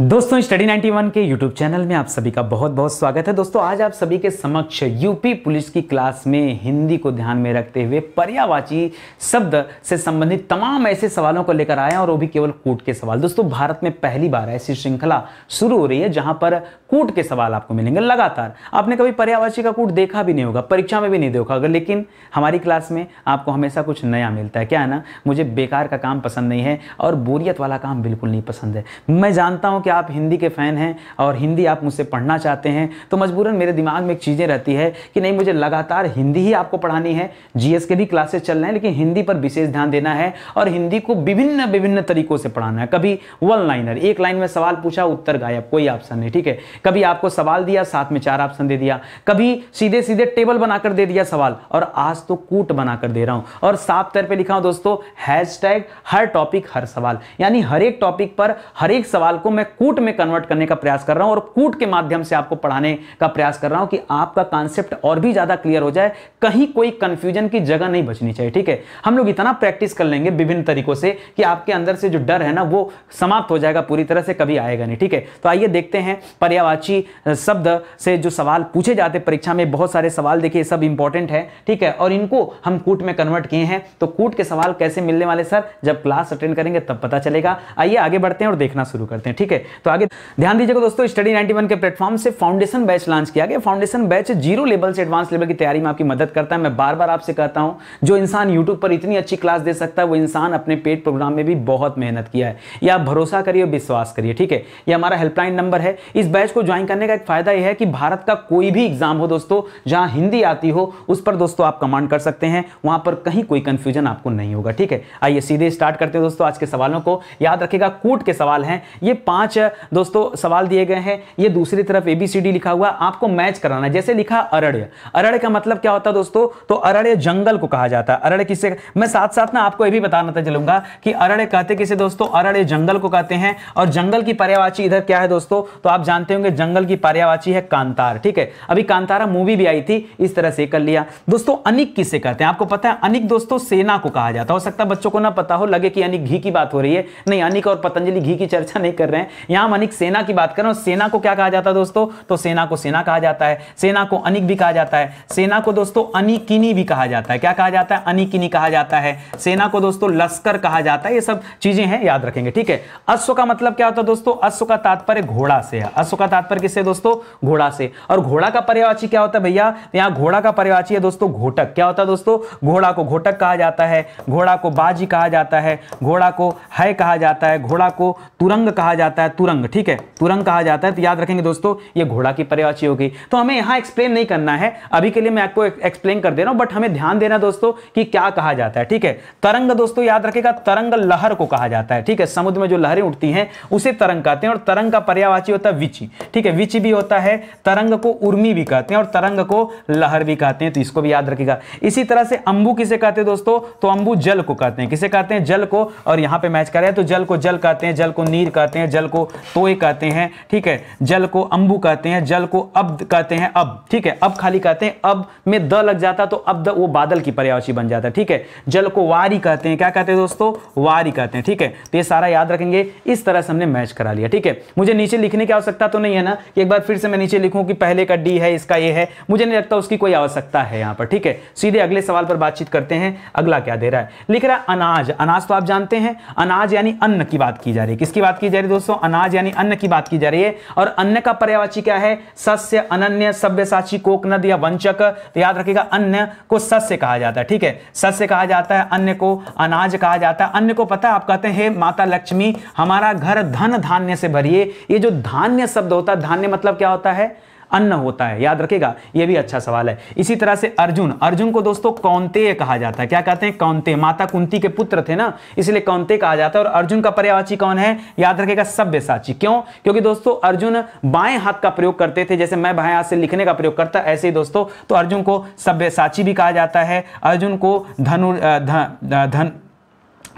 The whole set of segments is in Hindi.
दोस्तों स्टडी 91 के YouTube चैनल में आप सभी का बहुत बहुत स्वागत है दोस्तों आज आप सभी के समक्ष यूपी पुलिस की क्लास में हिंदी को ध्यान में रखते हुए पर्यावाची शब्द से संबंधित तमाम ऐसे सवालों को लेकर आया और वो भी केवल कूट के सवाल दोस्तों भारत में पहली बार ऐसी श्रृंखला शुरू हो रही है जहां पर कूट के सवाल आपको मिलेंगे लगातार आपने कभी पर्यावाची का कूट देखा भी नहीं होगा परीक्षा में भी नहीं देखा होगा लेकिन हमारी क्लास में आपको हमेशा कुछ नया मिलता है क्या है ना मुझे बेकार का काम पसंद नहीं है और बोरियत वाला काम बिल्कुल नहीं पसंद है मैं जानता हूँ हूँ कि आप हिंदी के फ़ैन हैं और हिंदी आप मुझसे पढ़ना चाहते हैं तो मजबूरन मेरे दिमाग में एक चीज़ें रहती है कि नहीं मुझे लगातार हिंदी ही आपको पढ़ानी है जी के भी क्लासेस चल रहे हैं लेकिन हिंदी पर विशेष ध्यान देना है और हिंदी को विभिन्न विभिन्न तरीकों से पढ़ाना है कभी वन लाइनर एक लाइन में सवाल पूछा उत्तर गायब कोई ऑप्शन नहीं ठीक है कभी आपको सवाल दिया साथ में चार ऑप्शन दे दिया कभी सीधे सीधे टेबल बनाकर दे दिया सवाल और आज तो कूट बनाकर दे रहा हूं और साफ तौर पे लिखा हूं दोस्तों हैशटैग हर टॉपिक हर सवाल यानी हर एक टॉपिक पर हर एक सवाल को मैं कूट में कन्वर्ट करने का प्रयास कर रहा हूं और कूट के माध्यम से आपको पढ़ाने का प्रयास कर रहा हूं कि आपका कॉन्सेप्ट और भी ज़्यादा क्लियर हो जाए कहीं कोई कंफ्यूजन की जगह नहीं बचनी चाहिए ठीक है हम लोग इतना प्रैक्टिस कर लेंगे विभिन्न तरीकों से कि आपके अंदर से जो डर है ना वो समाप्त हो जाएगा पूरी तरह से कभी आएगा नहीं ठीक है तो आइए देखते हैं पर्यावाची शब्द से जो सवाल पूछे जाते परीक्षा में बहुत सारे सवाल देखिए सब इंपॉर्टेंट है ठीक है और इनको हम कूट में कन्वर्ट किए हैं तो कूट के सवाल कैसे मिलने वाले सर जब क्लास अटेंड करेंगे तब पता चलेगा आइए आगे बढ़ते हैं और देखना शुरू करते हैं ठीक है तो आगे ध्यान दीजिएगा दोस्तों स्टडी नाइनटी के प्लेटफॉर्म से फाउंडेशन बैच लॉन्च किया गया फाउंडेशन बैच जीरो लेवल से एडवांस लेवल की तैयारी में आपकी मदद करता है मैं बार बार आपसे कहता हूं जो इंसान यूट्यूब पर इतनी अच्छी क्लास दे सकता है वो इंसान अपने पेड प्रोग्राम में भी बहुत मेहनत किया है या भरोसा करिए विश्वास करिए ठीक है यह हमारा हेल्पलाइन नंबर है इस बैच को ज्वाइन करने का एक फायदा यह है कि भारत का कोई भी एग्जाम हो दोस्तों जहां हिंदी आती हो उस पर दोस्तों आप कमांड कर सकते हैं वहां पर कहीं कोई कंफ्यूजन आपको नहीं होगा ठीक है आइए सीधे स्टार्ट करते हैं दोस्तों आज के सवालों को याद रखेगा कूट के सवाल हैं ये पांच पांच दोस्तों सवाल दिए गए हैं ये दूसरी तरफ एबीसीडी लिखा हुआ आपको मैच कराना है जैसे लिखा अरण्य अरण्य का मतलब क्या होता है दोस्तों तो अरण्य जंगल को कहा जाता है अरण्य किसे मैं साथ साथ ना आपको ये भी बताना चलूंगा कि अरण्य कहते किसे दोस्तों अरण्य जंगल को कहते हैं और जंगल की पर्यावाची इधर क्या है दोस्तों तो आप जानते होंगे जंगल की पर्यावाची है कांतार ठीक है अभी कांतारा मूवी भी आई थी इस तरह से कर लिया दोस्तों अनिक किसे कहते हैं आपको पता है अनिक दोस्तों सेना को कहा जाता हो सकता है बच्चों को ना पता हो लगे कि अनिक घी की बात हो रही है नहीं अनिक और पतंजलि घी की चर्चा नहीं कर रहे हैं यहां हम अनिक सेना की बात करें सेना को क्या कहा जाता है दोस्तों तो सेना को सेना कहा जाता है सेना को अनिक भी कहा जाता है सेना को दोस्तों अनिकिनी भी कहा जाता है क्या कहा जाता है अनिकिनी कहा जाता है सेना को दोस्तों लश्कर कहा जाता है ये सब चीजें हैं याद रखेंगे ठीक है अश्व का मतलब क्या होता है दोस्तों अश्व का तात्पर्य घोड़ा से है अश्व का तात्पर्य किससे दोस्तों घोड़ा से और घोड़ा का पर्यावाची क्या होता है भैया यहां घोड़ा का पर्यावाची है दोस्तों घोटक क्या होता है दोस्तों घोड़ा को घोटक कहा जाता है घोड़ा को बाजी कहा जाता है घोड़ा को है कहा जाता है घोड़ा को तुरंग कहा जाता है तुरंग ठीक है तुरंग कहा जाता है तो याद रखेंगे दोस्तों ये घोड़ा की पर्यावाची होगी तो हमें यहां एक्सप्लेन नहीं करना है अभी के लिए मैं आपको एक्सप्लेन कर दे रहा हूं बट हमें ध्यान देना दोस्तों कि क्या कहा जाता है ठीक है तरंग दोस्तों याद रखेगा तरंग लहर को कहा जाता है ठीक है समुद्र में जो लहरें उठती है उसे तरंग कहते हैं और तरंग का पर्यावाची होता है विची ठीक है विची भी होता है तरंग को उर्मी भी कहते हैं और तरंग को लहर भी कहते हैं तो इसको भी याद रखेगा इसी तरह से अंबू किसे कहते हैं दोस्तों तो अंबू जल को कहते हैं किसे कहते हैं जल को और यहां पर मैच कर रहे हैं तो जल को जल कहते हैं जल को नीर कहते हैं जल को तोय कहते हैं ठीक है जल को अंबु कहते हैं जल को अब कहते हैं अब ठीक है अब खाली कहते हैं अब में द लग जाता तो अब द वो बादल की पर्यावशी बन जाता है ठीक है जल को वारी कहते हैं क्या कहते हैं दोस्तों वारी कहते हैं ठीक है तो ये सारा याद रखेंगे इस तरह से हमने मैच करा लिया ठीक है मुझे नीचे लिखने की आवश्यकता तो नहीं है ना कि एक बार फिर से मैं नीचे लिखूं कि पहले का डी है इसका ये है मुझे नहीं लगता उसकी कोई आवश्यकता है यहां पर ठीक है सीधे अगले सवाल पर बातचीत करते हैं अगला क्या दे रहा है लिख रहा है अनाज अनाज तो आप जानते हैं अनाज यानी अन्न की बात की जा रही है किसकी बात की जा रही है दोस्तों अनाज यानी अन्न की बात की जा रही है और अन्न का पर्यावाची क्या है सस्य अनन्य सभ्यसाची नद या वंचक तो याद रखिएगा अन्न को सस्य कहा जाता है ठीक है सस्य कहा जाता है अन्न को अनाज कहा जाता है अन्न को पता है आप कहते हैं माता लक्ष्मी हमारा घर धन धान्य से भरिए ये जो धान्य शब्द होता है धान्य मतलब क्या होता है अन्न होता है याद रखेगा यह भी अच्छा सवाल है इसी तरह से अर्जुन अर्जुन को दोस्तों कौनतेय कहा जाता है क्या कहते हैं कौनते माता कुंती के पुत्र थे ना इसलिए कौनते कहा जाता है और अर्जुन का पर्यावाची कौन है याद रखेगा सभ्य क्यों क्योंकि दोस्तों अर्जुन बाएं हाथ का प्रयोग करते थे जैसे मैं बाएं हाथ से लिखने का प्रयोग करता ऐसे ही दोस्तों तो अर्जुन को सभ्य भी कहा जाता है अर्जुन को धनु धन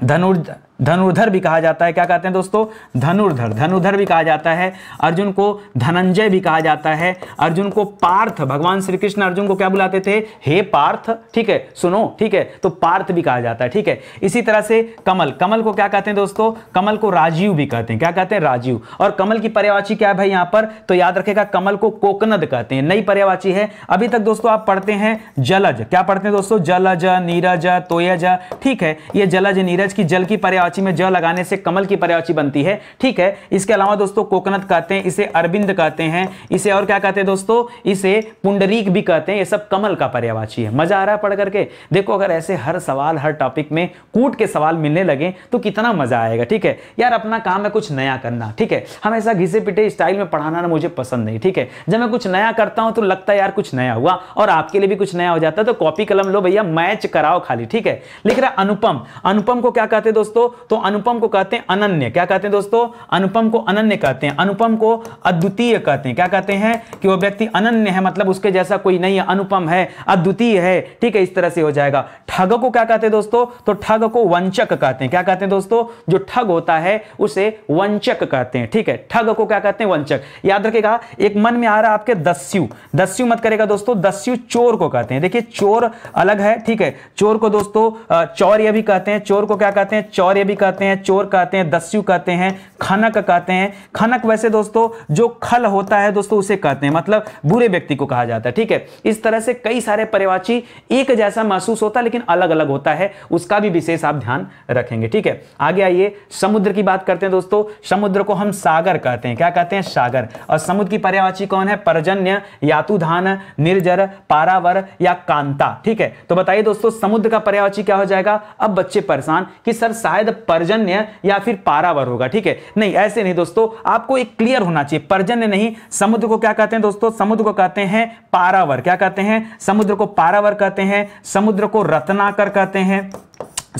धनुर्ध धनुर्धर भी कहा जाता है क्या कहते हैं दोस्तों धनुर्धर धनुर्धर भी कहा जाता है अर्जुन को धनंजय भी कहा जाता है अर्जुन को पार्थ भगवान श्री कृष्ण अर्जुन को क्या बुलाते थे हे पार्थ ठीक है सुनो ठीक है तो पार्थ भी कहा जाता है ठीक है इसी तरह से कमल कमल को क्या कहते हैं दोस्तों कमल को राजीव भी कहते हैं क्या कहते हैं राजीव और कमल की पर्यावाची क्या है भाई यहाँ पर तो याद रखेगा कमल को कोकनद कहते हैं नई पर्यावाची है अभी तक दोस्तों आप पढ़ते हैं जलज क्या पढ़ते हैं दोस्तों जलज नीरज तोयज ठीक है ये जलज नीरज की जल की पर्यावाची पर्यायवाची में ज लगाने से कमल की पर्यायवाची बनती है ठीक है इसके अलावा दोस्तों कोकनत कहते हैं इसे अरबिंद कहते हैं इसे और क्या कहते हैं दोस्तों इसे पुंडरीक भी कहते हैं ये सब कमल का पर्यावाची है मजा आ रहा है पढ़ करके देखो अगर ऐसे हर सवाल हर टॉपिक में कूट के सवाल मिलने लगे तो कितना मजा आएगा ठीक है यार अपना काम है कुछ नया करना ठीक है हमेशा घिसे पिटे स्टाइल में पढ़ाना ना मुझे पसंद नहीं ठीक है जब मैं कुछ नया करता हूं तो लगता है यार कुछ नया हुआ और आपके लिए भी कुछ नया हो जाता है तो कॉपी कलम लो भैया मैच कराओ खाली ठीक है लिख रहा अनुपम अनुपम को क्या कहते हैं दोस्तों तो अनुपम को कहते हैं अनन्य क्या कहते हैं दोस्तों अनुपम को अनन्य कहते हैं अनुपम को अद्वितीय कहते हैं क्या कहते हैं कि वो व्यक्ति अनन्य है मतलब उसके जैसा कोई नहीं है अनुपम है अद्वितीय है ठीक है इस तरह से हो जाएगा ठग को क्या कहते हैं दोस्तों तो ठग को वंचक कहते हैं क्या कहते हैं दोस्तों जो ठग होता है उसे वंचक कहते हैं ठीक है ठग को क्या कहते हैं वंचक याद रखेगा एक मन में आ रहा है आपके दस्यु दस्यु मत करेगा दोस्तों दस्यु चोर को कहते हैं देखिए चोर अलग है ठीक है चोर को दोस्तों चौर्य भी कहते हैं चोर को क्या कहते हैं चौर्य भी कहते हैं चोर कहते हैं दस्यु कहते हैं खनक कहते हैं खनक वैसे दोस्तों जो खल होता है दोस्तों उसे कहते हैं मतलब बुरे व्यक्ति को कहा जाता है ठीक है इस तरह से कई सारे परिवाची एक जैसा महसूस होता है लेकिन अलग अलग होता है उसका भी विशेष आप ध्यान रखेंगे ठीक है आगे आइए समुद्र की बात करते हैं दोस्तों समुद्र को हम सागर कहते हैं क्या कहते हैं सागर और समुद्र की पर्यावाची कौन है परजन्य यातुधान निर्जर पारावर या कांता ठीक है तो बताइए दोस्तों समुद्र का पर्यावाची क्या हो जाएगा अब बच्चे परेशान कि सर शायद परजन्य या फिर पारावर होगा ठीक है नहीं ऐसे नहीं दोस्तों आपको एक क्लियर होना चाहिए परजन्य नहीं समुद्र को क्या कहते हैं दोस्तों समुद्र को कहते हैं पारावर क्या कहते हैं समुद्र को पारावर कहते हैं समुद्र को रत्नाकर कहते हैं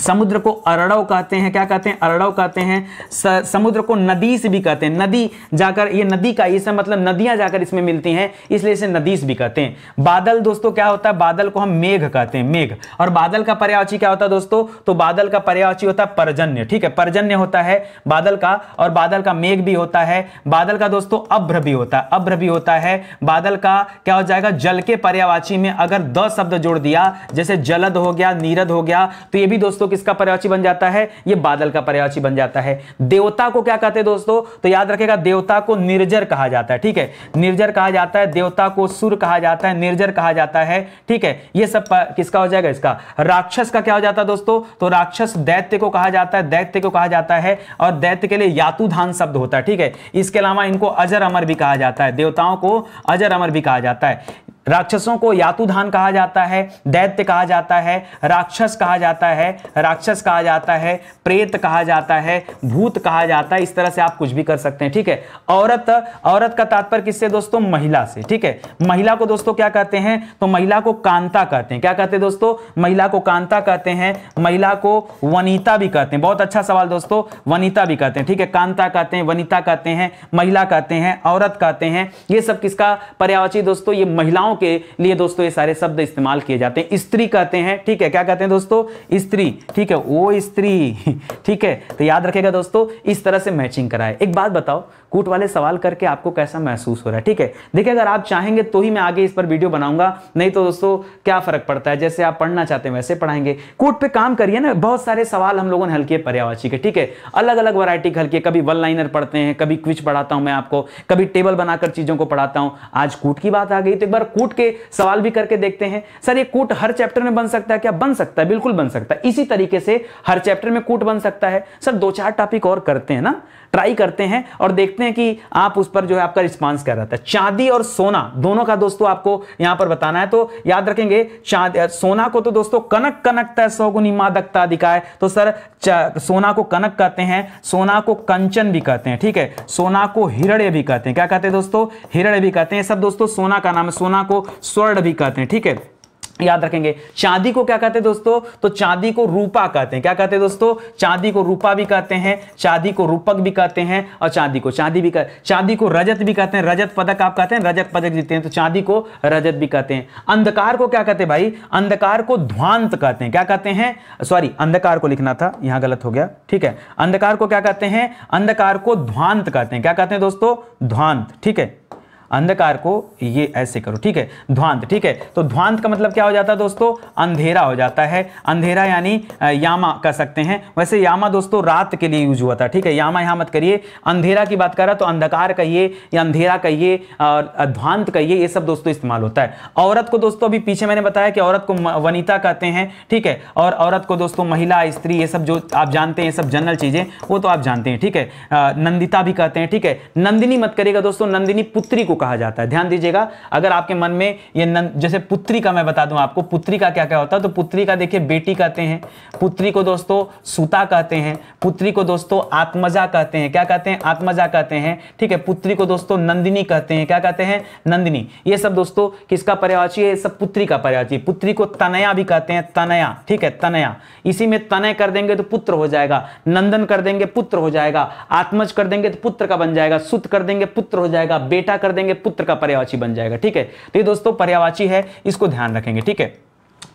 समुद्र को अरड़व कहते हैं क्या कहते हैं अरड़व कहते हैं समुद्र को नदीस भी कहते हैं नदी जाकर ये नदी का इसका मतलब नदियां जाकर इसमें मिलती हैं इसलिए इसे नदीस भी कहते हैं बादल दोस्तों क्या होता है बादल को हम मेघ कहते हैं मेघ और बादल का पर्यावची क्या होता है दोस्तों तो बादल का पर्यावची होता है पर्जन्य ठीक है पर्जन्य होता है बादल का और बादल का मेघ भी होता है बादल का दोस्तों अभ्र भी होता है अभ्र भी होता है बादल का क्या हो जाएगा जल के पर्यावाची में अगर द शब्द जोड़ दिया जैसे जलद हो गया नीरद हो गया तो ये भी दोस्तों दोस्तों किसका पर्यायवाची बन जाता है ये बादल का पर्यायवाची बन जाता है देवता को क्या कहते हैं दोस्तों तो याद रखेगा देवता को निर्जर कहा जाता है ठीक है निर्जर कहा जाता है देवता को सुर कहा जाता है निर्जर कहा जाता है ठीक है ये सब किसका हो जाएगा इसका राक्षस का क्या हो जाता है दोस्तों तो राक्षस दैत्य को कहा जाता है दैत्य को कहा जाता है और दैत्य के लिए यातुधान शब्द होता है ठीक है इसके अलावा इनको अजर अमर भी कहा जाता है देवताओं को अजर अमर भी कहा जाता है राक्षसों को यातुधान कहा जाता है दैत्य कहा जाता है राक्षस कहा जाता है राक्षस कहा जाता है प्रेत कहा जाता है भूत कहा जाता है इस तरह से आप कुछ भी कर सकते हैं ठीक है औरत औरत का तात्पर्य किससे दोस्तों महिला से ठीक है महिला को दोस्तों क्या कहते हैं तो महिला को कांता कहते हैं क्या कहते हैं दोस्तों महिला को कांता कहते हैं महिला को वनिता भी कहते हैं बहुत अच्छा सवाल दोस्तों वनिता भी कहते हैं ठीक है कांता कहते हैं वनिता कहते हैं महिला कहते हैं औरत कहते हैं ये सब किसका पर्यावची दोस्तों ये महिलाओं महिलाओं के लिए दोस्तों ये सारे शब्द इस्तेमाल किए जाते हैं स्त्री कहते हैं ठीक है क्या कहते हैं दोस्तों स्त्री ठीक है वो स्त्री ठीक है तो याद रखेगा दोस्तों इस तरह से मैचिंग कराए एक बात बताओ कूट वाले सवाल करके आपको कैसा महसूस हो रहा है ठीक है देखिए अगर आप चाहेंगे तो ही मैं आगे इस पर वीडियो बनाऊंगा नहीं तो दोस्तों क्या फर्क पड़ता है जैसे आप पढ़ना चाहते हैं वैसे पढ़ाएंगे कूट पे काम करिए ना बहुत सारे सवाल हम लोगों ने हल्के किए पर्यावाची के ठीक है अलग अलग वैरायटी हल्के कभी वन लाइनर पढ़ते हैं कभी क्विच पढ़ाता हूं मैं आपको कभी टेबल बनाकर चीजों को पढ़ाता हूं आज कूट की बात आ गई तो एक बार कूट कूट के सवाल भी करके देखते हैं सर ये कूट हर चैप्टर में बन सकता है क्या बन सकता है बिल्कुल बन सकता है इसी तरीके से हर चैप्टर में कूट बन सकता है सर दो चार टॉपिक और करते हैं ना ट्राई करते हैं और देखते हैं कि आप उस पर जो है आपका रिस्पांस क्या रहता है चांदी और सोना दोनों का दोस्तों आपको यहां पर बताना है तो याद रखेंगे सोना को तो दोस्तों कनक कनक है सौगुनी मादकता अधिकाय तो सर सोना को कनक कहते हैं सोना को कंचन भी कहते हैं ठीक है सोना को हिरण्य भी कहते हैं क्या कहते हैं दोस्तों हिरण्य भी कहते हैं सब दोस्तों सोना का नाम है सोना को को स्वर्ण भी कहते हैं ठीक है याद रखेंगे चांदी को क्या कहते हैं दोस्तों तो चांदी को रूपा कहते हैं क्या कहते हैं दोस्तों चांदी को रूपा भी कहते हैं चांदी को रूपक भी कहते हैं और चांदी को चांदी भी चांदी को रजत भी कहते हैं रजत पदक आप कहते हैं रजत पदक जीते हैं तो चांदी को रजत भी कहते हैं अंधकार को क्या कहते हैं भाई अंधकार को ध्वांत कहते हैं क्या कहते हैं सॉरी अंधकार को लिखना था यहां गलत हो गया ठीक है अंधकार को क्या कहते हैं अंधकार को ध्वांत कहते हैं क्या कहते हैं दोस्तों ध्वांत ठीक है अंधकार को ये ऐसे करो ठीक है ध्वांत ठीक है तो ध्वांत का मतलब क्या हो जाता है दोस्तों अंधेरा हो जाता है अंधेरा यानी यामा कह सकते हैं वैसे यामा दोस्तों रात के लिए यूज हुआ था ठीक है यामा यहां मत करिए अंधेरा की बात कर रहा तो अंधकार कहिए या अंधेरा कहिए और ध्वांत कहिए ये सब दोस्तों इस्तेमाल होता है औरत को दोस्तों अभी पीछे मैंने बताया कि औरत को वनिता कहते हैं ठीक है और औरत को दोस्तों महिला स्त्री ये सब जो आप जानते हैं ये सब जनरल चीजें वो तो आप जानते हैं ठीक है नंदिता भी कहते हैं ठीक है नंदिनी मत करिएगा दोस्तों नंदिनी पुत्री को कहा जाता है ध्यान दीजिएगा अगर आपके मन में ये नन जैसे पुत्री का मैं बता दूं आपको पुत्री का क्या क्या होता है तो पुत्री का देखिए बेटी कहते हैं पुत्री को दोस्तों सुता कहते हैं पुत्री को दोस्तों आत्मजा कहते हैं क्या कहते हैं आत्मजा कहते हैं ठीक है पुत्री को दोस्तों नंदिनी कहते हैं क्या कहते हैं नंदिनी ये सब दोस्तों किसका पर्यावाची है सब पुत्री का पर्यावाची पुत्री को तनया भी कहते हैं तनया ठीक है तनया इसी में तनय कर देंगे तो पुत्र हो जाएगा नंदन कर देंगे पुत्र हो जाएगा आत्मज कर देंगे तो पुत्र का बन जाएगा सुत कर देंगे पुत्र हो जाएगा बेटा कर देंगे करेंगे पुत्र का पर्यावाची बन जाएगा ठीक है तो ये दोस्तों पर्यावाची है इसको ध्यान रखेंगे ठीक है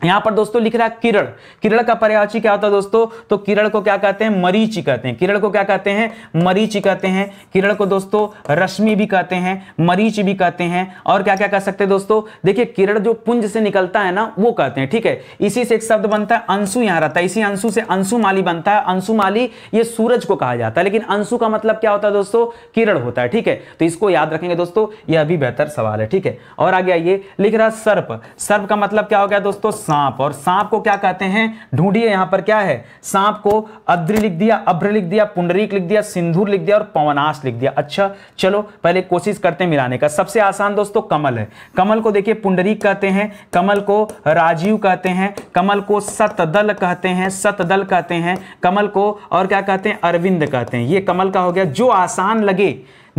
यहाँ पर दोस्तों लिख रहा है किरण किरण का पर्यावाची क्या होता है दोस्तों तो किरण को क्या कहते हैं मरीची कहते हैं किरण को क्या कहते हैं मरीची कहते हैं किरण को दोस्तों रश्मि भी कहते हैं मरीच भी कहते हैं और क्या क्या कह सकते हैं दोस्तों देखिए किरण जो पुंज से निकलता है ना वो कहते हैं ठीक है इसी से एक शब्द बनता है अंशु यहाँ रहता है इसी अंशु से माली बनता है माली ये सूरज को कहा जाता है लेकिन अंशु का मतलब क्या होता है दोस्तों किरण होता है ठीक है तो इसको याद रखेंगे दोस्तों यह भी बेहतर सवाल है ठीक है और आगे आइए लिख रहा सर्प सर्प का मतलब क्या हो गया दोस्तों सांप और सांप को क्या कहते हैं ढूंढिए यहां पर क्या है सांप को अद्री लिख दिया अभ्र लिख दिया पुंडरीक लिख दिया सिंधुर लिख दिया और पवनाश लिख दिया अच्छा चलो पहले कोशिश करते हैं मिलाने का सबसे आसान दोस्तों कमल है कमल को देखिए पुंडरीक कहते हैं कमल को राजीव कहते हैं कमल को सतदल कहते हैं सतदल कहते हैं कमल को और क्या कहते हैं अरविंद कहते हैं ये कमल का हो गया जो आसान लगे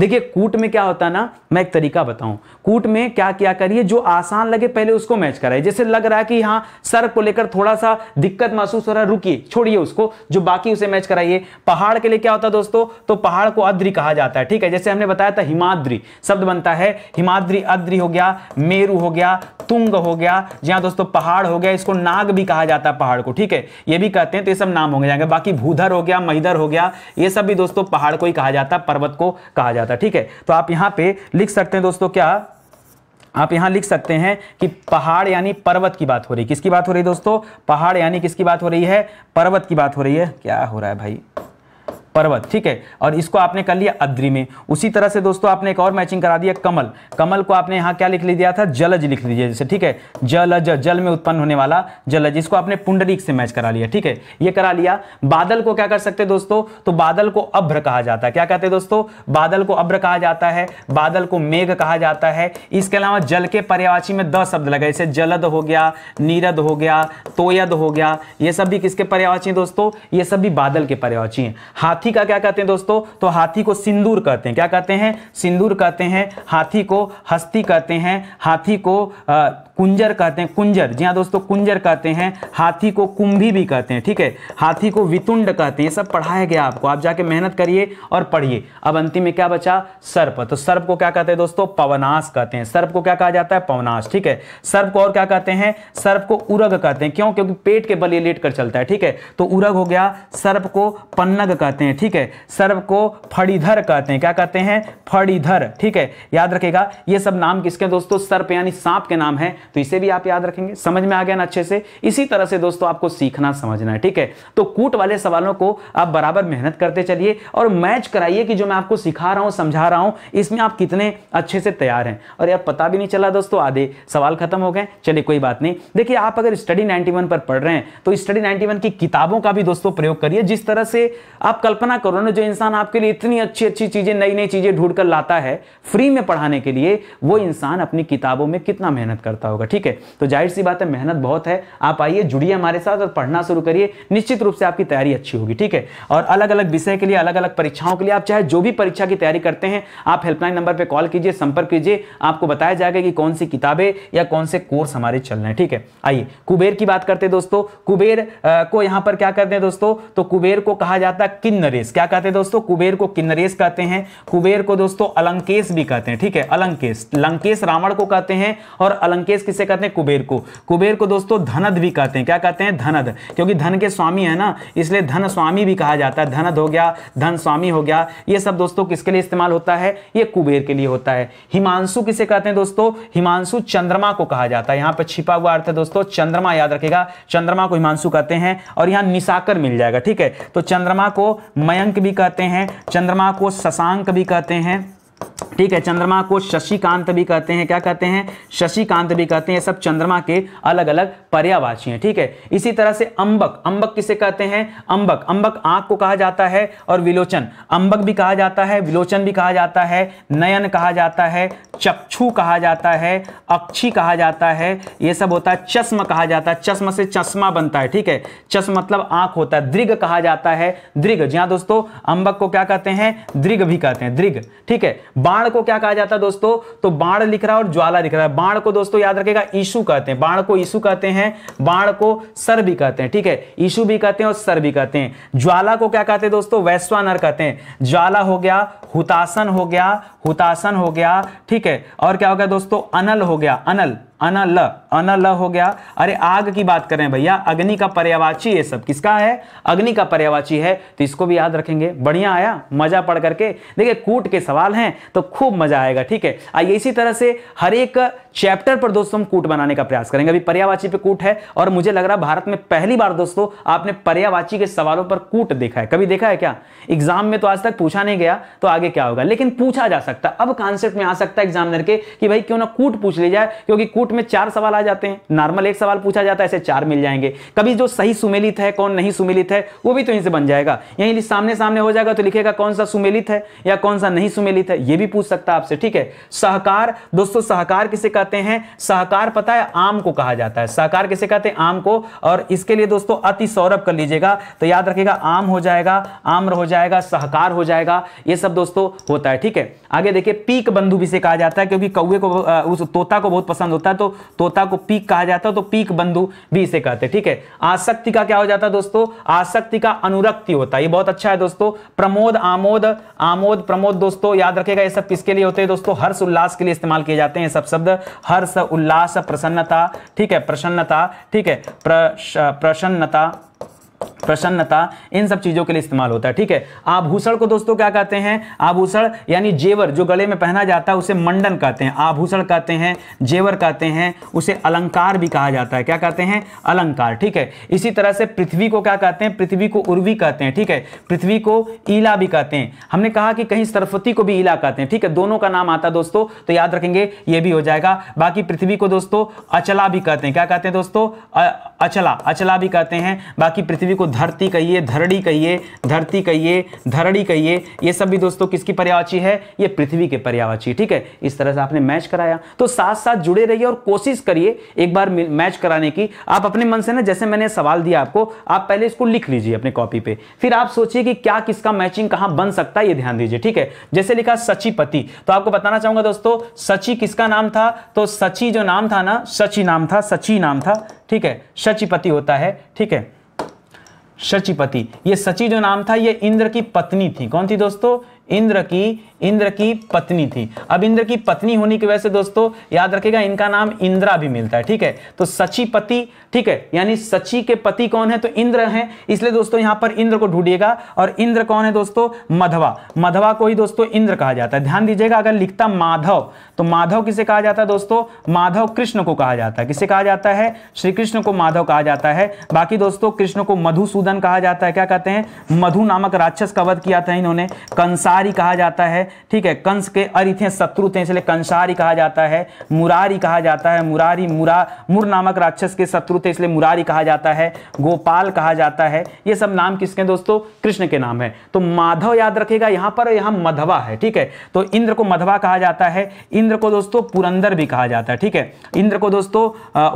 देखिए कूट में क्या होता है ना मैं एक तरीका बताऊं कूट में क्या क्या करिए जो आसान लगे पहले उसको मैच कराए जैसे लग रहा है कि हाँ सर को लेकर थोड़ा सा दिक्कत महसूस हो रहा है रुकिए छोड़िए उसको जो बाकी उसे मैच कराइए पहाड़ के लिए क्या होता है दोस्तों तो पहाड़ को अद्री कहा जाता है ठीक है जैसे हमने बताया था हिमाद्री शब्द बनता है हिमाद्री अद्री हो गया मेरू हो गया तुंग हो गया जहां दोस्तों पहाड़ हो गया इसको नाग भी कहा जाता है पहाड़ को ठीक है ये भी कहते हैं तो ये सब नाम हो जाएंगे बाकी भूधर हो गया महिधर हो गया ये सब भी दोस्तों पहाड़ को ही कहा जाता है पर्वत को कहा जाता है था ठीक है तो आप यहां पे लिख सकते हैं दोस्तों क्या आप यहां लिख सकते हैं कि पहाड़ यानी पर्वत की बात हो रही है किसकी बात हो रही है दोस्तों पहाड़ यानी किसकी बात हो रही है पर्वत की बात हो रही है क्या हो रहा है भाई पर्वत ठीक है और इसको आपने कर लिया अद्री में उसी तरह से दोस्तों आपने एक और मैचिंग करा दिया कमल कमल को आपने यहाँ क्या लिख दिया था जलज लिख लीजिए जैसे ठीक है जलज जल में उत्पन्न होने वाला जलज इसको आपने पुंडरीक से मैच करा लिया ठीक है ये करा लिया बादल को क्या कर सकते दोस्तों तो बादल को अभ्र कहा जाता है क्या कहते हैं दोस्तों बादल को अभ्र कहा जाता है बादल को मेघ कहा जाता है इसके अलावा जल के पर्यावाची में द शब्द लगा जैसे जलद हो गया नीरद हो गया तोयद हो गया ये सब भी किसके पर्यावाची दोस्तों ये सब भी बादल के पर्यावाची है हाथ हाथी का क्या कहते हैं दोस्तों तो हाथी को सिंदूर कहते हैं क्या कहते हैं सिंदूर कहते हैं हाथी को हस्ती कहते हैं हाथी को आ, कुंजर कहते हैं कुंजर जी हाँ दोस्तों कुंजर कहते हैं हाथी को कुंभी भी कहते हैं ठीक है हाथी को वितुंड कहते हैं सब पढ़ाया गया आपको आप जाके मेहनत करिए और पढ़िए अब अंतिम में क्या बचा सर्प तो सर्प को क्या कहते हैं दोस्तों पवनाश कहते हैं सर्प को क्या कहा जाता है पवनाश ठीक है सर्प को और क्या कहते हैं सर्प को उरग कहते हैं क्यों क्योंकि पेट के बल ये लेट कर चलता है ठीक है तो उरग हो गया सर्प को पन्नग कहते हैं ठीक है सर्प को फड़ीधर कहते हैं क्या कहते हैं फड़ीधर ठीक है याद रखेगा ये सब नाम किसके दोस्तों सर्प यानी सांप के नाम है तो इसे भी आप याद रखेंगे समझ में आ गया ना अच्छे से इसी तरह से दोस्तों आपको सीखना समझना है ठीक है तो कूट वाले सवालों को आप बराबर मेहनत करते चलिए और मैच कराइए कि जो मैं आपको सिखा रहा हूं समझा रहा हूं इसमें आप कितने अच्छे से तैयार हैं और यार पता भी नहीं चला दोस्तों आधे सवाल खत्म हो गए चलिए कोई बात नहीं देखिए आप अगर स्टडी नाइनटी पर पढ़ रहे हैं तो स्टडी नाइनटी की किताबों का भी दोस्तों प्रयोग करिए जिस तरह से आप कल्पना करो ना जो इंसान आपके लिए इतनी अच्छी अच्छी चीज़ें नई नई चीज़ें ढूंढ कर लाता है फ्री में पढ़ाने के लिए वो इंसान अपनी किताबों में कितना मेहनत करता होगा होगा ठीक है तो जाहिर सी बात है मेहनत बहुत है आप आइए जुड़िए हमारे साथ और पढ़ना शुरू करिए निश्चित रूप से आपकी तैयारी अच्छी होगी ठीक है और अलग अलग विषय के लिए अलग अलग परीक्षाओं के लिए आप चाहे जो भी परीक्षा की तैयारी करते हैं आप हेल्पलाइन नंबर पर कॉल कीजिए संपर्क कीजिए आपको बताया जाएगा कि कौन सी किताबें या कौन से कोर्स हमारे चल रहे हैं ठीक है आइए कुबेर की बात करते हैं दोस्तों कुबेर को यहां पर क्या करते हैं दोस्तों तो कुबेर को कहा जाता है किन्नरेस क्या कहते हैं दोस्तों कुबेर को किन्नरेस कहते हैं कुबेर को दोस्तों अलंकेश भी कहते हैं ठीक है अलंकेश लंकेश रावण को कहते हैं और अलंकेश उपदेश किसे कहते हैं कुबेर को कुबेर को दोस्तों धनद भी कहते हैं क्या कहते हैं धनद क्योंकि धन के स्वामी है ना इसलिए धन स्वामी भी कहा जाता है धनद हो गया धन स्वामी हो गया ये सब दोस्तों किसके लिए इस्तेमाल होता है ये कुबेर के लिए होता है हिमांशु किसे कहते हैं दोस्तों हिमांशु चंद्रमा को कहा जाता है यहाँ पर छिपा हुआ अर्थ है दोस्तों चंद्रमा याद रखेगा चंद्रमा को हिमांशु कहते हैं और यहाँ निशाकर मिल जाएगा ठीक है तो चंद्रमा को मयंक भी कहते हैं चंद्रमा को शशांक भी कहते हैं ठीक है चंद्रमा को शशिकांत भी कहते हैं क्या कहते हैं शशिकांत भी कहते हैं सब चंद्रमा के अलग अलग पर्यावाची हैं ठीक है इसी तरह से अंबक अंबक किसे कहते हैं अंबक अंबक आंख को कहा जाता है और विलोचन अंबक भी कहा जाता है विलोचन भी कहा जाता है नयन कहा जाता है चक्षु कहा जाता है अक्षी कहा जाता है यह सब होता है चश्म कहा जाता है चश्म से चश्मा बनता है ठीक है चश्म मतलब आंख होता है दृग कहा जाता है दृघ जी हाँ दोस्तों अंबक को क्या कहते हैं दृग भी कहते हैं दृग ठीक है बाण को क्या कहा जाता है दोस्तों तो बाण लिख रहा है और ज्वाला लिख रहा है बाण को दोस्तों याद रखेगा ईशु कहते हैं बाण को ईशु कहते हैं बाण को सर भी कहते हैं ठीक है ईशु भी कहते हैं और सर भी कहते हैं ज्वाला को क्या कहते हैं दोस्तों वैश्वानर कहते हैं ज्वाला हो गया हुतासन हो गया हुतासन हो गया ठीक है और क्या हो गया दोस्तों अनल हो गया अनल अनल अनल हो गया अरे आग की बात करें भैया अग्नि का पर्यावाची ये सब किसका है अग्नि का पर्यावाची है तो इसको भी याद रखेंगे बढ़िया आया मजा पढ़ करके देखिए कूट के सवाल हैं तो खूब मजा आएगा ठीक है आइए इसी तरह से हर एक चैप्टर पर दोस्तों हम कूट बनाने का प्रयास करेंगे अभी पर्यावाची पे कूट है और मुझे लग रहा है भारत में पहली बार दोस्तों आपने पर्यावाची के सवालों पर कूट देखा है कभी देखा है क्या एग्जाम में तो आज तक पूछा नहीं गया तो आगे क्या होगा लेकिन पूछा जा सकता अब कॉन्सेप्ट में आ सकता है एग्जामिनर के कि भाई क्यों ना कूट पूछ ली जाए क्योंकि कूट में चार सवाल आ जाते हैं नॉर्मल एक सवाल पूछा जाता है ऐसे चार मिल जाएंगे कभी जो सही सुमेलित है कौन नहीं सुमेलित है वो भी तो इनसे बन जाएगा यहीं सामने सामने हो जाएगा तो लिखेगा कौन सा सुमेलित है या कौन सा नहीं सुमेलित है ये भी पूछ सकता आपसे ठीक है सहकार दोस्तों सहकार किसे कर कहते हैं सहकार पता है आम को कहा जाता है सहकार किसे कहते हैं आम को और इसके लिए दोस्तों अति सौरभ कर लीजिएगा तो याद रखिएगा आम हो जाएगा आम्र हो जाएगा सहकार हो जाएगा ये सब दोस्तों होता है ठीक है आगे देखिए पीक बंधु भी से कहा जाता है क्योंकि कौए को उस तोता को बहुत पसंद होता है तो तोता को पीक कहा जाता है तो पीक बंधु भी इसे कहते हैं ठीक है आसक्ति का क्या हो जाता है दोस्तों आसक्ति का अनुरक्ति होता है ये बहुत अच्छा है दोस्तों प्रमोद आमोद आमोद प्रमोद दोस्तों याद रखेगा ये सब किसके लिए होते हैं दोस्तों हर्ष उल्लास के लिए इस्तेमाल किए जाते हैं सब शब्द हर्ष उल्लास प्रसन्नता ठीक है प्रसन्नता ठीक है प्रसन्नता प्रसन्नता इन सब चीज़ों के लिए इस्तेमाल होता है ठीक है आभूषण को दोस्तों क्या कहते हैं आभूषण यानी जेवर जो गले में पहना जाता है उसे मंडन कहते हैं आभूषण कहते हैं जेवर कहते हैं उसे अलंकार भी कहा जाता है क्या कहते हैं अलंकार ठीक है इसी तरह से पृथ्वी को क्या कहते हैं पृथ्वी को उर्वी कहते हैं ठीक है पृथ्वी को ईला भी कहते हैं हमने कहा कि कहीं सरस्वती को भी ईला कहते हैं ठीक है दोनों का नाम आता दोस्तों तो याद रखेंगे यह भी हो जाएगा बाकी पृथ्वी को दोस्तों अचला भी कहते हैं क्या कहते हैं दोस्तों अचला अचला भी कहते हैं बाकी पृथ्वी को धरती कहिए धरड़ी कहिए धरती कहिए धरड़ी कहिए ये सब भी दोस्तों किसकी पर्यावाची है ये पृथ्वी के पर्यावाची ठीक है इस तरह से आपने मैच कराया तो साथ साथ जुड़े रहिए और कोशिश करिए एक बार मैच कराने की आप अपने मन से ना जैसे मैंने सवाल दिया आपको आप पहले इसको लिख लीजिए अपने कॉपी पे फिर आप सोचिए कि क्या किसका मैचिंग कहां बन सकता है ये ध्यान दीजिए ठीक है जैसे लिखा सचिपति तो आपको बताना चाहूंगा दोस्तों सची किसका नाम था तो सची जो नाम था ना सची नाम था सची नाम था ठीक है सचिपति होता है ठीक है सचिपति ये सची जो नाम था ये इंद्र की पत्नी थी कौन थी दोस्तों इंद्र की इंद्र की पत्नी थी अब इंद्र की पत्नी होने की वजह से दोस्तों याद रखेगा इनका नाम इंद्रा भी मिलता है ठीक है तो सची पति ठीक है यानी सची के पति कौन है तो इंद्र है इसलिए दोस्तों यहां पर इंद्र को ढूंढिएगा और इंद्र कौन है दोस्तों मधवा मधवा को ही दोस्तों इंद्र कहा जाता है ध्यान दीजिएगा अगर लिखता माधव तो माधव किसे कहा जाता है दोस्तों माधव कृष्ण को कहा जाता है किसे कहा जाता है श्री कृष्ण को माधव कहा जाता है बाकी दोस्तों कृष्ण को मधुसूदन कहा जाता है क्या कहते हैं मधु नामक राक्षस का वध किया था इन्होंने कंसा कंसारी कहा जाता है ठीक है कंस के अरि थे शत्रु थे इसलिए कंसारी कहा जाता है मुरारी कहा जाता है मुरारी मुरा मुर नामक राक्षस के शत्रु थे इसलिए मुरारी कहा जाता है गोपाल कहा जाता है ये सब नाम किसके दोस्तों कृष्ण के नाम है तो माधव याद रखेगा यहां पर यहां मधवा है ठीक है तो इंद्र को मधवा कहा जाता है इंद्र को दोस्तों पुरंदर भी कहा जाता है ठीक है इंद्र को दोस्तों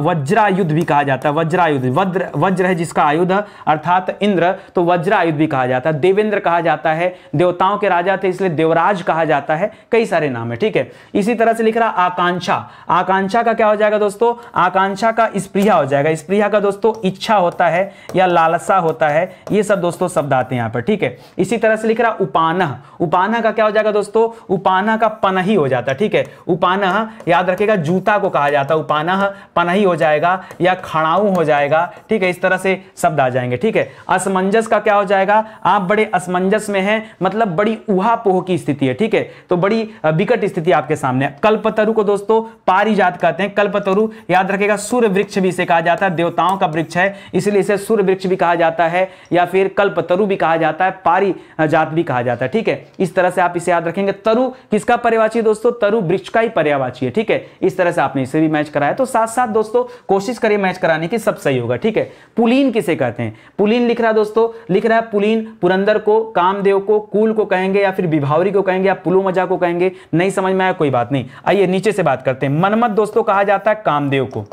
वज्रायुद्ध भी कहा जाता है वज्रायुद्ध वज्र वज्र है जिसका आयुध अर्थात इंद्र तो वज्रायुद्ध भी कहा जाता है देवेंद्र कहा जाता है देवताओं के राज जाते हैं इसलिए देवराज कहा जाता है कई सारे नाम है ठीक है इसी तरह से लिख रहा आकांक्षा आकांक्षा का क्या हो जाएगा दोस्तों आकांक्षा का स्प्रिया हो जाएगा स्प्रिया का दोस्तों इच्छा होता है या लालसा होता है ये सब दोस्तों शब्द आते हैं यहाँ पर ठीक है इसी तरह से लिख रहा उपान उपान का क्या हो जाएगा दोस्तों उपान का पनही हो जाता है ठीक है उपान याद रखेगा जूता को कहा जाता है उपानह पनही हो जाएगा या खड़ाऊ हो जाएगा ठीक है इस तरह से शब्द आ जाएंगे ठीक है असमंजस का क्या हो जाएगा आप बड़े असमंजस में हैं मतलब बड़ी उहापोह की स्थिति है ठीक है तो बड़ी विकट स्थिति आपके सामने कल्पतरु को दोस्तों पारिजात कहते हैं कल्पतरु याद रखेगा सूर्य वृक्ष भी इसे कहा जाता है देवताओं का वृक्ष है इसलिए इसे सूर्य वृक्ष भी कहा जाता है या फिर कल्पतरु भी कहा जाता है पारिजात भी कहा जाता है ठीक है इस तरह से आप इसे याद रखेंगे तरु किसका पर्यावाची दोस्तों तरु वृक्ष का ही पर्यावाची है ठीक है इस तरह से आपने इसे भी मैच कराया तो साथ साथ दोस्तों कोशिश करिए मैच कराने की सब सही होगा ठीक है पुलीन किसे कहते हैं पुलीन लिख रहा है दोस्तों लिख रहा है पुलीन पुरंदर को कामदेव को कुल को कहेंगे या फिर विभावरी को कहेंगे या पुलू मजा को कहेंगे नहीं समझ में आया कोई बात नहीं आइए नीचे से बात करते हैं मनमत दोस्तों कहा जाता है कामदेव को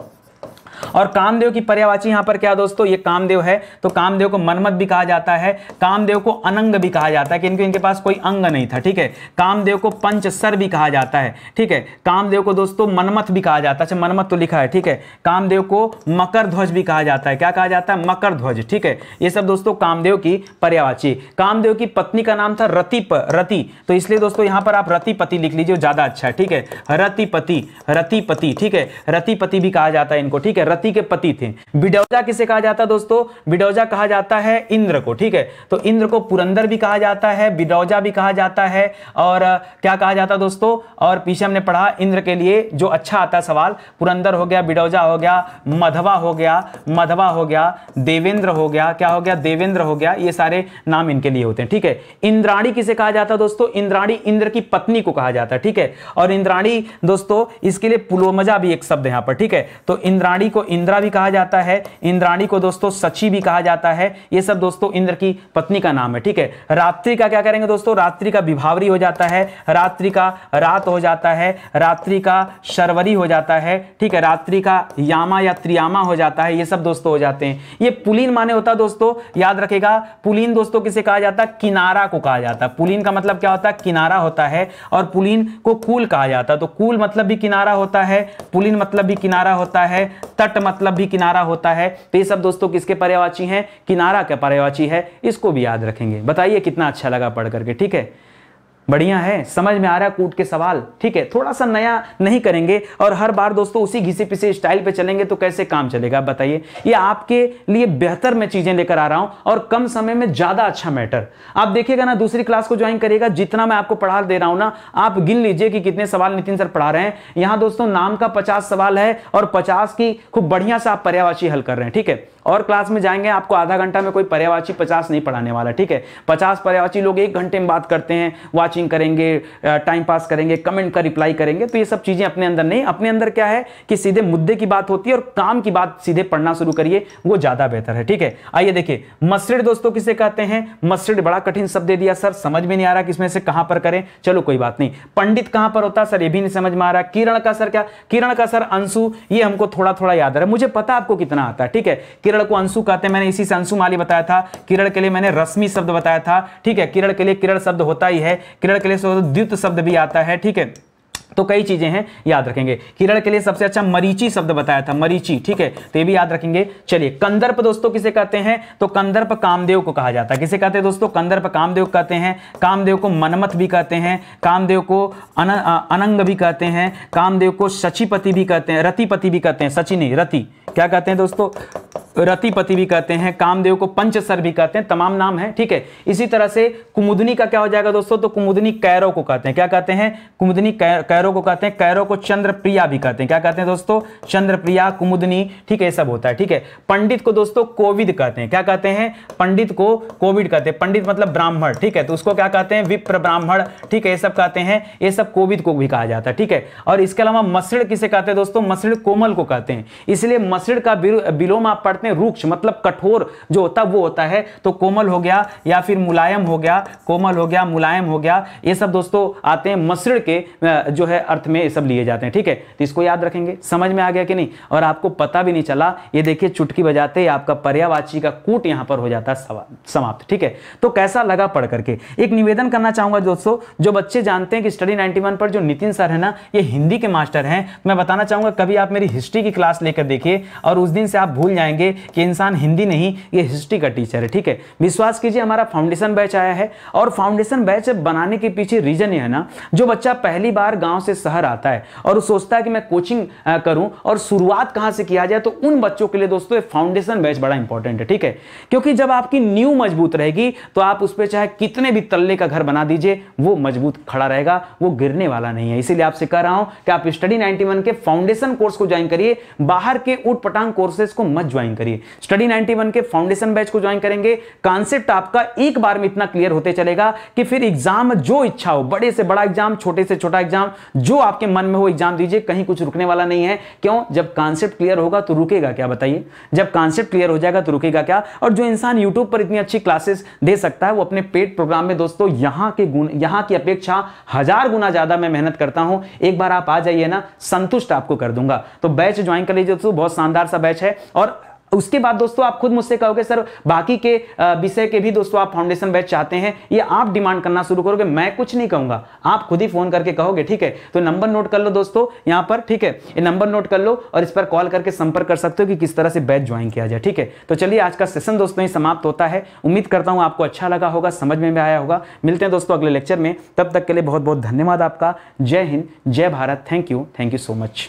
और कामदेव की पर्यावाची यहां पर क्या दोस्तों ये कामदेव है तो कामदेव को मनमत भी कहा जाता है कामदेव को अनंग भी कहा जाता है क्योंकि इनके पास कोई अंग नहीं था ठीक है कामदेव को पंचसर भी कहा जाता है ठीक है कामदेव को दोस्तों मनमत भी कहा जाता है अच्छा, मनमत तो लिखा है ठीक है कामदेव को मकर ध्वज भी कहा जाता है क्या कहा जाता है मकर ध्वज ठीक है ये सब दोस्तों कामदेव की पर्यावाची कामदेव की पत्नी का नाम था रतिप रति तो इसलिए दोस्तों यहां पर आप रतिपति लिख लीजिए ज्यादा अच्छा है ठीक है रतिपति रतिपति ठीक है रतिपति भी कहा जाता है इनको ठीक है व्रति के पति थे बिडौजा किसे कहा जाता है दोस्तों बिडौजा कहा जाता है इंद्र को ठीक है तो इंद्र को पुरंदर भी कहा जाता है बिडौजा भी कहा जाता है और क्या कहा जाता है दोस्तों और पीछे हमने पढ़ा इंद्र के लिए जो अच्छा आता है सवाल पुरंदर हो गया बिडौजा हो गया मधवा हो गया मधवा हो गया देवेंद्र हो गया क्या हो गया देवेंद्र हो गया ये सारे नाम इनके लिए होते हैं ठीक है इंद्राणी किसे कहा जाता है दोस्तों इंद्राणी इंद्र की पत्नी को कहा जाता है ठीक है और इंद्राणी दोस्तों इसके लिए पुलोमजा भी एक शब्द यहां पर ठीक है तो इंद्राणी को को इंदिरा भी कहा जाता है इंद्राणी को दोस्तों सची भी कहा जाता है ये सब दोस्तों इंद्र की पत्नी का नाम है ठीक है रात्रि का क्या करेंगे दोस्तों रात्रि का विभावरी हो जाता है रात्रि का रात हो जाता है रात्रि का शर्वरी हो जाता है ठीक है रात्रि का यामा या त्रियामा हो जाता है ये सब दोस्तों हो जाते हैं ये पुलिन माने होता दोस्तों याद रखेगा पुलिन दोस्तों किसे कहा जाता है किनारा को कहा जाता है पुलिन का मतलब क्या होता है किनारा होता है और पुलिन को कूल कहा जाता है तो कूल मतलब भी किनारा होता है पुलिन मतलब भी किनारा होता है तट तट मतलब भी किनारा होता है तो ये सब दोस्तों किसके पर्यावाची हैं किनारा के पर्यावाची है इसको भी याद रखेंगे बताइए कितना अच्छा लगा पढ़ करके ठीक है बढ़िया है समझ में आ रहा है कूट के सवाल ठीक है थोड़ा सा नया नहीं करेंगे और हर बार दोस्तों उसी घिसी पिसी स्टाइल पे चलेंगे तो कैसे काम चलेगा बताइए ये आपके लिए बेहतर मैं चीजें लेकर आ रहा हूं और कम समय में ज्यादा अच्छा मैटर आप देखिएगा ना दूसरी क्लास को ज्वाइन करिएगा जितना मैं आपको पढ़ा दे रहा हूं ना आप गिन लीजिए कि कितने सवाल नितिन सर पढ़ा रहे हैं यहां दोस्तों नाम का पचास सवाल है और पचास की खूब बढ़िया से आप पर्यावाची हल कर रहे हैं ठीक है और क्लास में जाएंगे आपको आधा घंटा में कोई पर्यावाची पचास नहीं पढ़ाने वाला ठीक है पचास पर्यावाची लोग एक घंटे में बात करते हैं वाचिंग करेंगे टाइम पास करेंगे कमेंट का रिप्लाई करेंगे तो ये सब चीज़ें अपने अंदर नहीं अपने अंदर क्या है कि सीधे मुद्दे की बात होती है और काम की बात सीधे पढ़ना शुरू करिए वो ज़्यादा बेहतर है ठीक है आइए देखिए मस्टर्ड दोस्तों किसे कहते हैं मस्रिड बड़ा कठिन शब्द दे दिया सर समझ में नहीं आ रहा किसमें से कहां पर करें चलो कोई बात नहीं पंडित कहां पर होता सर ये भी नहीं समझ में आ रहा किरण का सर क्या किरण का सर अंशु ये हमको थोड़ा थोड़ा याद रहा मुझे पता आपको कितना आता है ठीक है किरण को अंशु कहते हैं मैंने इसी से अंशु माली बताया था किरण के लिए मैंने रश्मि शब्द बताया था ठीक है किरण के लिए किरण शब्द होता ही है किरण के लिए द्वित शब्द भी आता है ठीक है तो कई चीज़ें हैं याद रखेंगे किरण के लिए सबसे अच्छा मरीची शब्द बताया था मरीची ठीक है तो ये भी याद रखेंगे चलिए कंदर्प दोस्तों किसे कहते हैं तो कंदर्प कामदेव को कहा जाता है किसे कहते हैं दोस्तों कंदर्प कामदेव कहते हैं कामदेव को मनमत भी कहते हैं कामदेव को अन, अनंग भी कहते हैं कामदेव को सचिपति भी कहते हैं रतिपति भी कहते हैं सची नहीं रति क्या कहते हैं दोस्तों रतिपति भी कहते हैं कामदेव को पंचसर भी कहते हैं तमाम नाम है ठीक है इसी तरह से कुमुदनी का क्या हो जाएगा दोस्तों तो कुमुदनी कैरव को कहते हैं क्या कहते हैं कुमुदनी कैरव कैरो को कहते हैं कैरो को चंद्रप्रिया भी कहते हैं क्या कहते हैं दोस्तों चंद्रप्रिया कुमुदनी ठीक है ये सब होता है ठीक है पंडित को दोस्तों कोविद कहते हैं क्या कहते हैं पंडित को कोविड कहते हैं पंडित मतलब ब्राह्मण ठीक है तो उसको क्या कहते हैं विप्र ब्राह्मण ठीक है ये सब कहते हैं ये सब कोविद को भी कहा जाता है ठीक है और इसके अलावा मसिड़ किसे कहते हैं दोस्तों मसिड़ कोमल को कहते हैं इसलिए मसिड़ का विलोम आप पढ़ते हैं रूक्ष मतलब कठोर जो होता है वो होता है तो कोमल हो गया या फिर मुलायम हो गया कोमल हो गया मुलायम हो गया ये सब दोस्तों आते हैं मसिड़ के जो है अर्थ में ये सब लिए जाते हैं ठीक है तो इसको याद रखेंगे समझ में आ गया कि नहीं और आपको पता भी नहीं चला ये देखिए चुटकी बजाते ही आपका पर्यावाची का कूट यहाँ पर हो जाता है समाप्त ठीक है तो कैसा लगा पढ़ करके एक निवेदन करना चाहूंगा दोस्तों जो बच्चे जानते हैं कि स्टडी नाइनटी पर जो नितिन सर है ना ये हिंदी के मास्टर हैं मैं बताना चाहूंगा कभी आप मेरी हिस्ट्री की क्लास लेकर देखिए और उस दिन से आप भूल जाएंगे कि इंसान हिंदी नहीं ये हिस्ट्री का टीचर है ठीक है विश्वास कीजिए हमारा फाउंडेशन बैच आया है और फाउंडेशन बैच बनाने के पीछे रीजन ये है ना जो बच्चा पहली बार गांव गांव से शहर आता है और सोचता है कि मैं कोचिंग करूं और शुरुआत कहां से किया जाए तो उन बच्चों के लिए दोस्तों फाउंडेशन बैच बड़ा इंपॉर्टेंट है ठीक है क्योंकि जब आपकी न्यू मजबूत रहेगी तो आप उस पर चाहे कितने भी तल्ले का घर बना दीजिए वो मजबूत खड़ा रहेगा वो गिरने वाला नहीं है इसीलिए आपसे कह रहा हूं कि आप स्टडी नाइनटी के फाउंडेशन कोर्स को ज्वाइन करिए बाहर के उठ पटांग कोर्सेज को मत ज्वाइन करिए स्टडी नाइनटी के फाउंडेशन बैच को ज्वाइन करेंगे कॉन्सेप्ट आपका एक बार में इतना क्लियर होते चलेगा कि फिर एग्जाम जो इच्छा हो बड़े से बड़ा एग्जाम छोटे से छोटा एग्जाम जो आपके मन में हो एग्जाम दीजिए कहीं कुछ रुकने वाला नहीं है क्यों जब कॉन्सेप्ट क्लियर होगा तो रुकेगा क्या बताइए जब कॉन्सेप्ट क्लियर हो जाएगा तो रुकेगा क्या और जो इंसान यूट्यूब पर इतनी अच्छी क्लासेस दे सकता है वो अपने पेड प्रोग्राम में दोस्तों यहां के गुण यहां की अपेक्षा हजार गुना ज्यादा मैं मेहनत करता हूं एक बार आप आ जाइए ना संतुष्ट आपको कर दूंगा तो बैच ज्वाइन कर लीजिए दोस्तों बहुत शानदार सा बैच है और उसके बाद दोस्तों आप खुद मुझसे कहोगे सर बाकी के विषय के भी दोस्तों आप फाउंडेशन बैच चाहते हैं ये आप डिमांड करना शुरू करोगे मैं कुछ नहीं कहूंगा आप खुद ही फोन करके कहोगे ठीक है तो नंबर नोट कर लो दोस्तों यहां पर ठीक है ये नंबर नोट कर लो और इस पर कॉल करके संपर्क कर सकते हो कि किस तरह से बैच ज्वाइन किया जाए ठीक है तो चलिए आज का सेशन दोस्तों ही समाप्त होता है उम्मीद करता हूँ आपको अच्छा लगा होगा समझ में भी आया होगा मिलते हैं दोस्तों अगले लेक्चर में तब तक के लिए बहुत बहुत धन्यवाद आपका जय हिंद जय Bharat thank you thank you so much